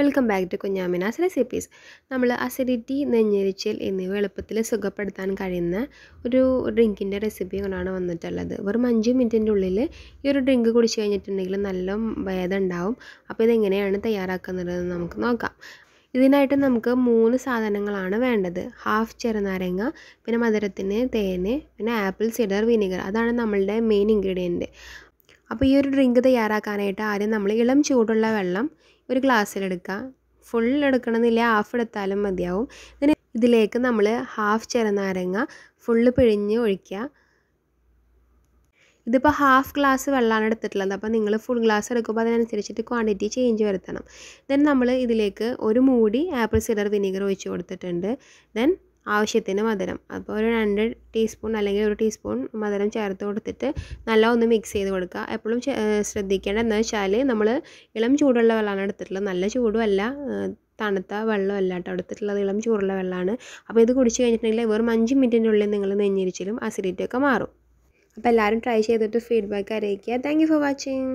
welcome back to Kunjamina's recipes നമ്മൾ acidity നെഞ്ഞെരിച്ചൽ എന്നിവ എളുപ്പത്തിൽ സുഖപ്പെടുത്താൻ കഴിയുന്ന ഒരു ഡ്രിങ്കിൻ്റെ റെസിപ്പി കൊണ്ടാണ് വന്നിട്ടുള്ളത് വെറും അഞ്ച് മിനിറ്റിൻ്റെ ഉള്ളിൽ ഈ ഒരു ഡ്രിങ്ക് കുടിച്ച് കഴിഞ്ഞിട്ടുണ്ടെങ്കിൽ നല്ല വേദം ഉണ്ടാവും അപ്പോൾ ഇതെങ്ങനെയാണ് തയ്യാറാക്കുന്നത് നമുക്ക് നോക്കാം ഇതിനായിട്ട് നമുക്ക് മൂന്ന് സാധനങ്ങളാണ് വേണ്ടത് ഹാഫ് ചെറുനാരങ്ങ പിന്നെ മധുരത്തിന് തേന് പിന്നെ ആപ്പിൾ സിഡർ വിനീഗർ അതാണ് നമ്മളുടെ മെയിൻ ഇൻഗ്രീഡിയൻറ്റ് അപ്പോൾ ഈ ഒരു ഡ്രിങ്ക് തയ്യാറാക്കാനായിട്ട് ആദ്യം നമ്മൾ ഇളം ചൂടുള്ള വെള്ളം ഒരു ഗ്ലാസ്സിലെടുക്കുക ഫുൾ എടുക്കണമെന്നില്ല ഹാഫ് എടുത്താലും മതിയാവും ഇതിന് ഇതിലേക്ക് നമ്മൾ ഹാഫ് ചെറുനാരങ്ങ ഫുള്ള് പിഴിഞ്ഞ് ഒഴിക്കുക ഇതിപ്പോൾ ഹാഫ് ഗ്ലാസ് വെള്ളമാണ് എടുത്തിട്ടുള്ളത് അപ്പോൾ നിങ്ങൾ ഫുൾ ഗ്ലാസ് എടുക്കുമ്പോൾ അതിനനുസരിച്ചിട്ട് ക്വാണ്ടിറ്റി ചേഞ്ച് വരുത്തണം ദെൻ നമ്മൾ ഇതിലേക്ക് ഒരു മൂടി ആപ്പിൾ സിഡർ വിനീഗർ ഒഴിച്ച് കൊടുത്തിട്ടുണ്ട് ദെൻ ആവശ്യത്തിന് മധുരം അപ്പോൾ ഒരു രണ്ട് ടീസ്പൂൺ അല്ലെങ്കിൽ ഒരു ടീസ്പൂൺ മധുരം ചേർത്ത് കൊടുത്തിട്ട് നല്ല ഒന്ന് മിക്സ് ചെയ്ത് കൊടുക്കുക എപ്പോഴും ശ്രദ്ധിക്കേണ്ടത് എന്താ വെച്ചാൽ നമ്മൾ ഇളം ചൂടുള്ള വെള്ളമാണ് എടുത്തിട്ടുള്ളത് നല്ല ചൂടുമല്ല തണുത്ത വെള്ളമല്ല കേട്ടോ എടുത്തിട്ടുള്ളത് ഇളം ചൂടുള്ള വെള്ളമാണ് അപ്പോൾ ഇത് കുടിച്ച് കഴിഞ്ഞിട്ടുണ്ടെങ്കിൽ വെറും അഞ്ച് മിനിറ്റിൻ്റെ ഉള്ളിൽ നിങ്ങൾ നെഞ്ഞിരിച്ചിലും അസിഡിറ്റിയൊക്കെ മാറും അപ്പോൾ എല്ലാവരും ട്രൈ ചെയ്തിട്ട് ഫീഡ്ബാക്ക് അറിയിക്കുക താങ്ക് ഫോർ വാച്ചിങ്